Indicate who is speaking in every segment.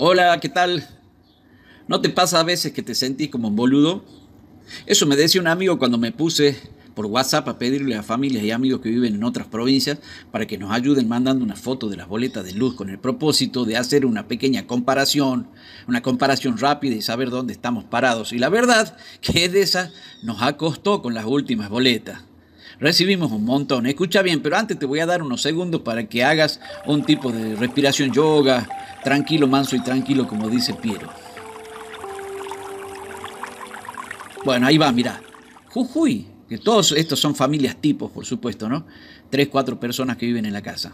Speaker 1: Hola, ¿qué tal? ¿No te pasa a veces que te sentís como un boludo? Eso me decía un amigo cuando me puse por WhatsApp a pedirle a familias y amigos que viven en otras provincias para que nos ayuden mandando una foto de las boletas de luz con el propósito de hacer una pequeña comparación, una comparación rápida y saber dónde estamos parados. Y la verdad que de esa nos acostó con las últimas boletas. Recibimos un montón. Escucha bien, pero antes te voy a dar unos segundos para que hagas un tipo de respiración yoga, tranquilo, manso y tranquilo, como dice Piero. Bueno, ahí va, mira. Jujuy, que todos estos son familias tipos, por supuesto, ¿no? Tres, cuatro personas que viven en la casa.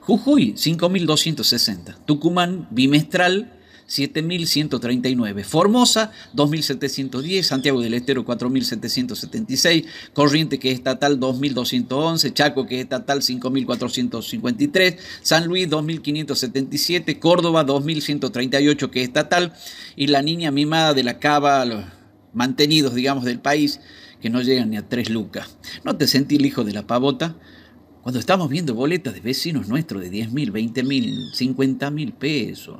Speaker 1: Jujuy, 5.260. Tucumán, bimestral, 7.139. Formosa, 2.710. Santiago del Estero, 4.776. Corriente, que es estatal, 2.211. Chaco, que es estatal, 5.453. San Luis, 2.577. Córdoba, 2.138, que es estatal. Y la niña mimada de la cava, los mantenidos, digamos, del país, que no llegan ni a tres lucas. ¿No te sentí hijo de la pavota? Cuando estamos viendo boletas de vecinos nuestros de 10.000, 20.000, 50.000 pesos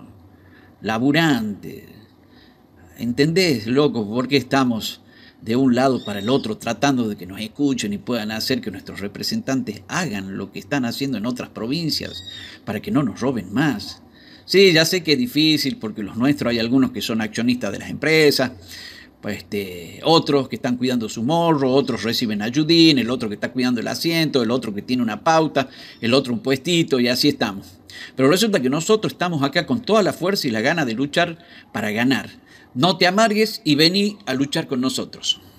Speaker 1: laburantes ¿Entendés, loco, por qué estamos de un lado para el otro tratando de que nos escuchen y puedan hacer que nuestros representantes hagan lo que están haciendo en otras provincias para que no nos roben más? Sí, ya sé que es difícil porque los nuestros hay algunos que son accionistas de las empresas, este, otros que están cuidando su morro, otros reciben ayudín, el otro que está cuidando el asiento, el otro que tiene una pauta, el otro un puestito y así estamos. Pero resulta que nosotros estamos acá con toda la fuerza y la gana de luchar para ganar. No te amargues y vení a luchar con nosotros.